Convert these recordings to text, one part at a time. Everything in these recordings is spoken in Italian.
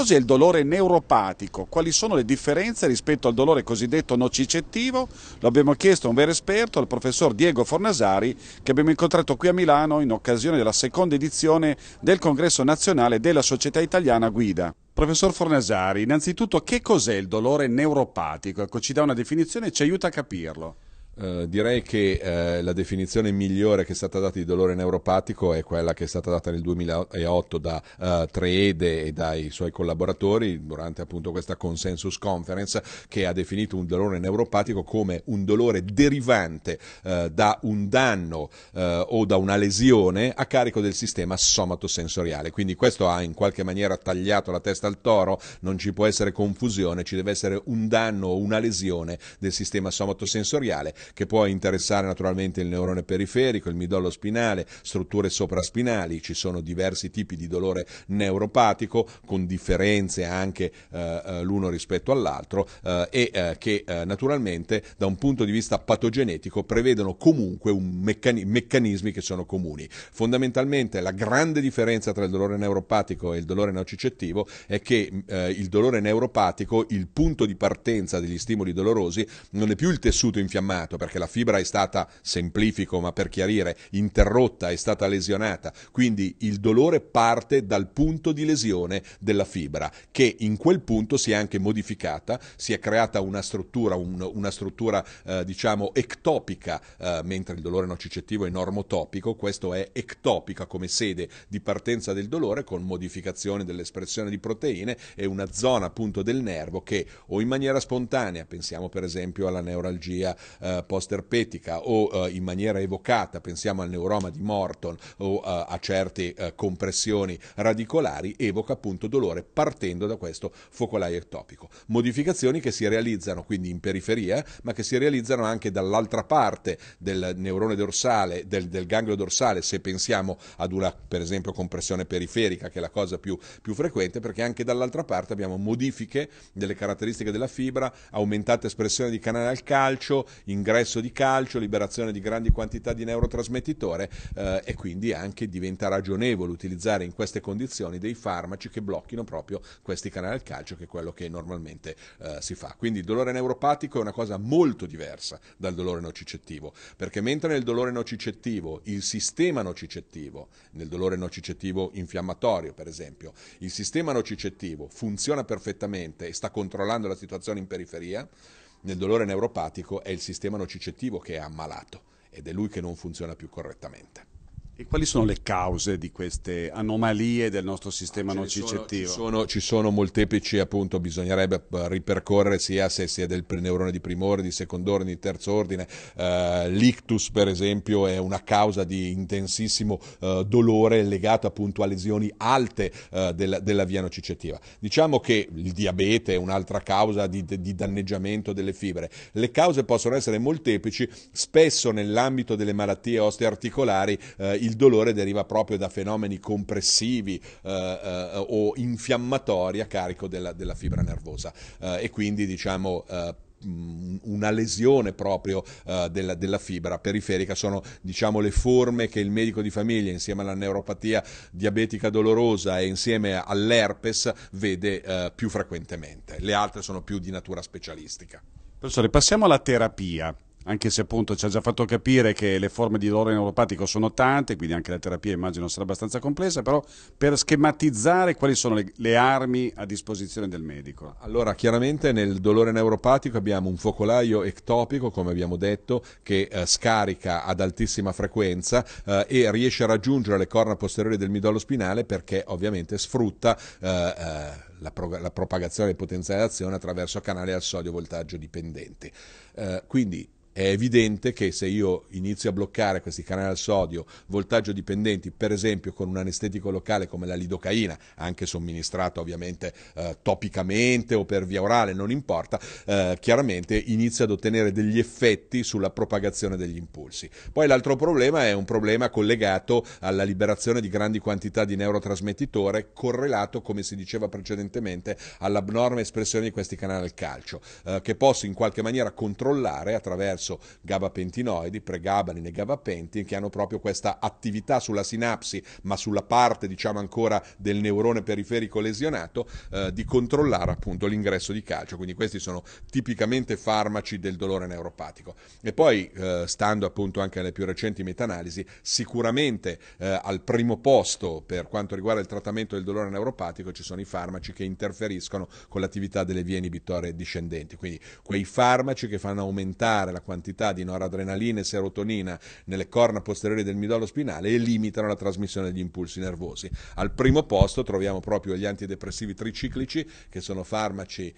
Cos'è il dolore neuropatico? Quali sono le differenze rispetto al dolore cosiddetto nocicettivo? Lo abbiamo chiesto a un vero esperto, al professor Diego Fornasari, che abbiamo incontrato qui a Milano in occasione della seconda edizione del Congresso Nazionale della Società Italiana Guida. Professor Fornasari, innanzitutto che cos'è il dolore neuropatico? Ecco, ci dà una definizione e ci aiuta a capirlo. Eh, direi che uh, la definizione migliore che è stata data di dolore neuropatico è quella che è stata data nel 2008 da uh, eh, Treede e dai suoi collaboratori durante appunto questa consensus conference che ha definito un dolore neuropatico come un dolore derivante da un danno o da una lesione a carico del sistema somatosensoriale. Quindi questo ha in qualche maniera tagliato la testa al toro, non ci può essere confusione, ci deve essere un danno o una lesione del sistema somatosensoriale che può interessare naturalmente il neurone periferico, il midollo spinale, strutture sopraspinali, ci sono diversi tipi di dolore neuropatico con differenze anche eh, eh l'uno rispetto all'altro eh, e eh, che eh, naturalmente da un punto di vista patogenetico prevedono comunque meccani- meccanismi che sono comuni. Fondamentalmente la grande differenza tra il dolore neuropatico e il dolore nocicettivo è che mm, il dolore neuropatico, il punto di partenza degli stimoli dolorosi non è più il tessuto infiammato, perché la fibra è stata, semplifico ma per chiarire, interrotta, è stata lesionata, quindi il dolore parte dal punto di lesione della fibra, che in quel punto si è anche modificata, si è creata una struttura, un, una struttura eh, diciamo ectopica, eh, mentre il dolore nocicettivo è normotopico, questo è ectopica come sede di partenza del dolore con modificazione dell'espressione di proteine e una zona appunto del nervo che o in maniera spontanea, pensiamo per esempio alla neuralgia eh, posterpetica o eh, in maniera evocata, pensiamo al neuroma di Morton o eh, a certe eh, compressioni radicolari, evoca appunto dolore partendo da questo focolaio ectopico. Modificazioni che si realizzano quindi in periferia, ma che si realizzano anche dall'altra parte del neurone dorsale, del, del ganglio dorsale, se pensiamo ad una per esempio compressione periferica, che è la cosa più, più frequente, perché anche dall'altra parte abbiamo modifiche delle caratteristiche della fibra, aumentata espressione di canale al calcio, ingresso ingresso di calcio, liberazione di grandi quantità di neurotrasmettitore eh, e quindi anche diventa ragionevole utilizzare in queste condizioni dei farmaci che blocchino proprio questi canali al calcio, che è quello che normalmente eh, si fa. Quindi il dolore neuropatico è una cosa molto diversa dal dolore nocicettivo, perché mentre nel dolore nocicettivo il sistema nocicettivo, nel dolore nocicettivo infiammatorio per esempio, il sistema nocicettivo funziona perfettamente e sta controllando la situazione in periferia, nel dolore neuropatico è il sistema nocicettivo che è ammalato ed è lui che non funziona più correttamente. E quali sono le cause di queste anomalie del nostro sistema nocicettivo? Ci sono, ci sono molteplici, appunto, bisognerebbe eh, ripercorrere sia se sia del neurone di primo ordine, di secondo ordine, di terzo ordine. Uh, l'ictus, per esempio, è una causa di intensissimo uh, dolore legato appunto a lesioni alte uh, della, della, via nocicettiva. Diciamo che il diabete è un'altra causa di, di danneggiamento delle fibre. Le cause possono essere molteplici, spesso nell'ambito delle malattie osteoarticolari eh, il dolore deriva proprio da fenomeni compressivi eh, eh, o infiammatori a carico della, della fibra nervosa eh, e quindi diciamo eh, una lesione proprio uh, della, della, fibra periferica sono diciamo le forme che il medico di famiglia insieme alla neuropatia diabetica dolorosa e insieme all'herpes vede uh, più frequentemente le altre sono più di natura specialistica professore passiamo alla terapia anche se appunto ci ha già fatto capire che le forme di dolore neuropatico sono tante, quindi anche la terapia immagino sarà abbastanza complessa, però per schematizzare quali sono le, le armi a disposizione del medico? Allora, chiaramente nel dolore neuropatico abbiamo un focolaio ectopico, come abbiamo detto, che eh, scarica ad altissima frequenza eh, e riesce a raggiungere le corna posteriori del midollo spinale perché ovviamente sfrutta... Eh, eh la, pro- la, propagazione e potenziale d'azione attraverso canali al sodio voltaggio dipendenti. Eh, quindi è evidente che se io inizio a bloccare questi canali al sodio, voltaggio dipendenti, per esempio con un anestetico locale come la lidocaina, anche somministrata ovviamente eh, topicamente o per via orale, non importa, eh, chiaramente inizio ad ottenere degli effetti sulla propagazione degli impulsi. Poi l'altro problema è un problema collegato alla liberazione di grandi quantità di neurotrasmettitore correlato, come si diceva precedentemente, all'abnorme espressione di questi canali al calcio, eh, che posso in qualche maniera controllare attraverso stesso gabapentinoidi, pregabalin e gabapentin, che hanno proprio questa attività sulla sinapsi, ma sulla parte diciamo ancora del neurone periferico lesionato, eh, di controllare appunto l'ingresso di calcio. Quindi questi sono tipicamente farmaci del dolore neuropatico. E poi, eh, stando appunto anche alle più recenti metanalisi, sicuramente eh, al primo posto per quanto riguarda il trattamento del dolore neuropatico ci sono i farmaci che interferiscono con l'attività delle vie inibitorie discendenti, quindi quei farmaci che fanno aumentare la quantità di noradrenalina e serotonina nelle corna posteriori del midollo spinale e limitano la trasmissione degli impulsi nervosi. Al primo posto troviamo proprio gli antidepressivi triciclici, che sono farmaci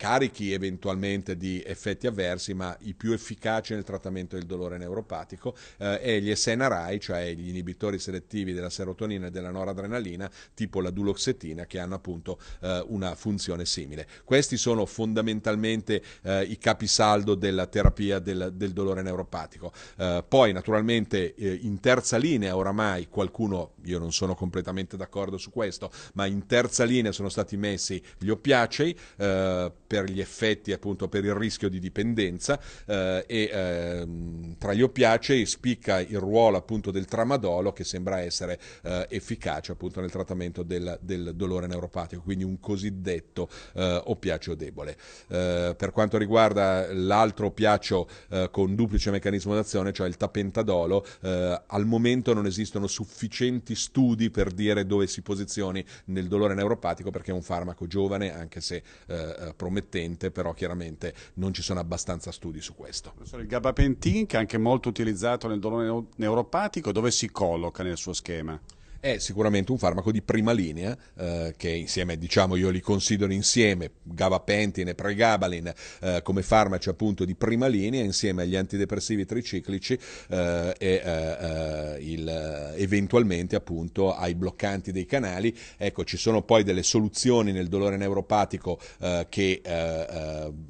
carichi eventualmente di effetti avversi, ma i più efficaci nel trattamento del dolore neuropatico, eh, e gli SNRI, cioè gli inibitori selettivi della serotonina e della noradrenalina, tipo la duloxetina, che hanno appunto eh, una funzione simile. Questi sono fondamentalmente eh, i capisaldo della terapia del, del dolore neuropatico. Eh, poi, naturalmente, eh, in terza linea oramai qualcuno, io non sono completamente d'accordo su questo, ma in terza linea sono stati messi gli oppiacei, eh, per gli effetti, appunto per il rischio di dipendenza eh, e ehm, tra gli oppiacei spicca il ruolo appunto del tramadolo che sembra essere eh, efficace appunto nel trattamento del, del, dolore neuropatico, quindi un cosiddetto eh, oppiaceo debole. Eh, per quanto riguarda l'altro oppiaceo eh, con duplice meccanismo d'azione, cioè il tapentadolo, eh, al momento non esistono sufficienti studi per dire dove si posizioni nel dolore neuropatico perché è un farmaco giovane anche se promesso promettente, però chiaramente non ci sono abbastanza studi su questo. Il gabapentin, che è anche molto utilizzato nel dolore neuropatico, dove si colloca nel suo schema? è sicuramente un farmaco di prima linea eh, che insieme, diciamo, io li considero insieme, gabapentin e pregabalin eh, come farmaci appunto di prima linea insieme agli antidepressivi triciclici eh, e eh, eh, il, eventualmente appunto ai bloccanti dei canali. Ecco, ci sono poi delle soluzioni nel dolore neuropatico eh, che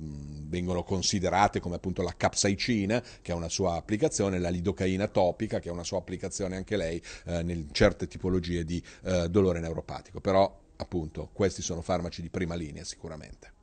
vengono considerate come appunto la capsaicina, che ha una sua applicazione, la lidocaina topica, che ha una sua applicazione anche lei eh, nel certe tipologie tipologie di eh, dolore neuropatico, però appunto questi sono farmaci di prima linea sicuramente.